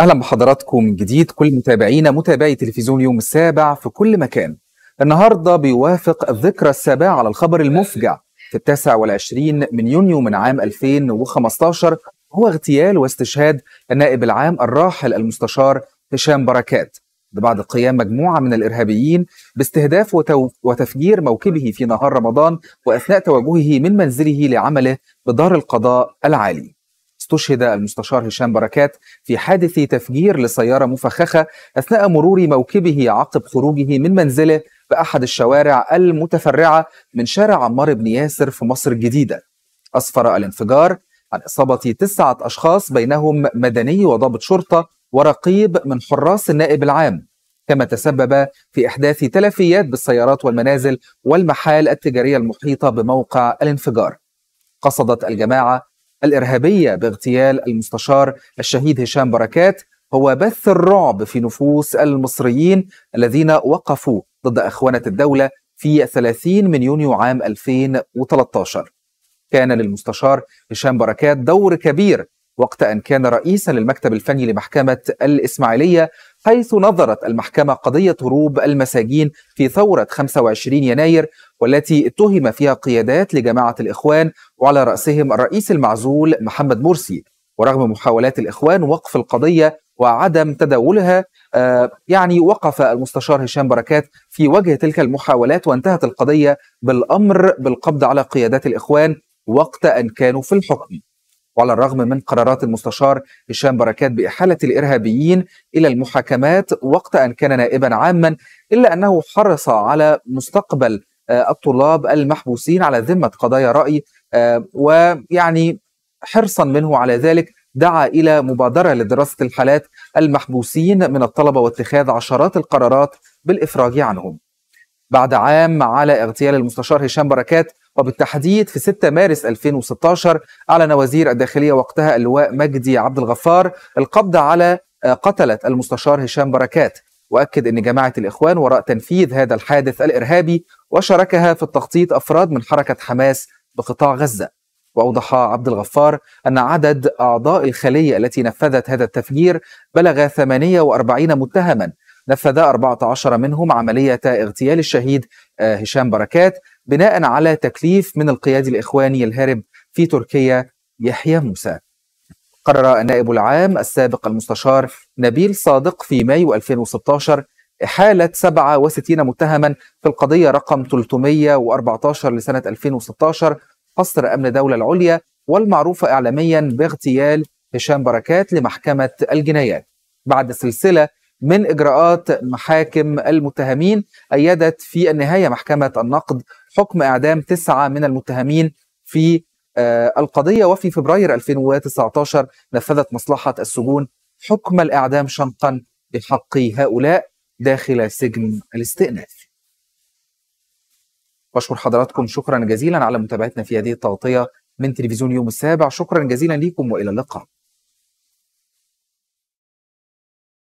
اهلا بحضراتكم من جديد كل متابعينا متابعي تلفزيون يوم السابع في كل مكان النهارده بيوافق الذكرى السابعه على الخبر المفجع في التاسع والعشرين من يونيو من عام 2015 هو اغتيال واستشهاد النائب العام الراحل المستشار هشام بركات بعد قيام مجموعة من الإرهابيين باستهداف وتفجير موكبه في نهار رمضان وأثناء توجهه من منزله لعمله بدار القضاء العالي استشهد المستشار هشام بركات في حادث تفجير لسيارة مفخخة أثناء مرور موكبه عقب خروجه من منزله بأحد الشوارع المتفرعة من شارع عمار بن ياسر في مصر الجديدة أسفر الانفجار عن إصابة تسعة أشخاص بينهم مدني وضابط شرطة ورقيب من حراس النائب العام كما تسبب في إحداث تلفيات بالسيارات والمنازل والمحال التجارية المحيطة بموقع الانفجار قصدت الجماعة الإرهابية باغتيال المستشار الشهيد هشام بركات هو بث الرعب في نفوس المصريين الذين وقفوا ضد أخوانة الدولة في 30 من يونيو عام 2013 كان للمستشار هشام بركات دور كبير وقت أن كان رئيسا للمكتب الفني لمحكمة الإسماعيلية حيث نظرت المحكمة قضية هروب المساجين في ثورة 25 يناير والتي اتهم فيها قيادات لجماعة الإخوان وعلى رأسهم الرئيس المعزول محمد مرسي ورغم محاولات الإخوان وقف القضية وعدم تداولها آه، يعني وقف المستشار هشام بركات في وجه تلك المحاولات وانتهت القضية بالأمر بالقبض على قيادات الإخوان وقت أن كانوا في الحكم وعلى الرغم من قرارات المستشار هشام بركات بإحالة الإرهابيين إلى المحاكمات وقت أن كان نائبا عاما إلا أنه حرص على مستقبل آه، الطلاب المحبوسين على ذمة قضايا رأي آه، ويعني حرصا منه على ذلك دعا إلى مبادرة لدراسة الحالات المحبوسين من الطلبة واتخاذ عشرات القرارات بالإفراج عنهم بعد عام على اغتيال المستشار هشام بركات وبالتحديد في 6 مارس 2016 أعلن وزير الداخلية وقتها اللواء مجدي عبد الغفار القبض على آه، قتلة المستشار هشام بركات وأكد أن جماعة الإخوان وراء تنفيذ هذا الحادث الإرهابي وشاركها في التخطيط أفراد من حركة حماس بقطاع غزة وأوضح عبد الغفار أن عدد أعضاء الخلية التي نفذت هذا التفجير بلغ 48 متهما نفذ 14 منهم عملية اغتيال الشهيد آه، هشام بركات بناء على تكليف من القيادي الإخواني الهارب في تركيا يحيى موسى قرر النائب العام السابق المستشار نبيل صادق في مايو 2016 إحالة 67 متهما في القضية رقم 314 لسنة 2016 قصر أمن الدولة العليا والمعروفة إعلاميا باغتيال هشام بركات لمحكمة الجنايات بعد سلسلة من اجراءات محاكم المتهمين ايدت في النهايه محكمه النقد حكم اعدام تسعه من المتهمين في آه، القضيه وفي فبراير 2019 نفذت مصلحه السجون حكم الاعدام شنقا بحق هؤلاء داخل سجن الاستئناف. بشكر حضراتكم شكرا جزيلا على متابعتنا في هذه التغطيه من تلفزيون يوم السابع شكرا جزيلا لكم والى اللقاء.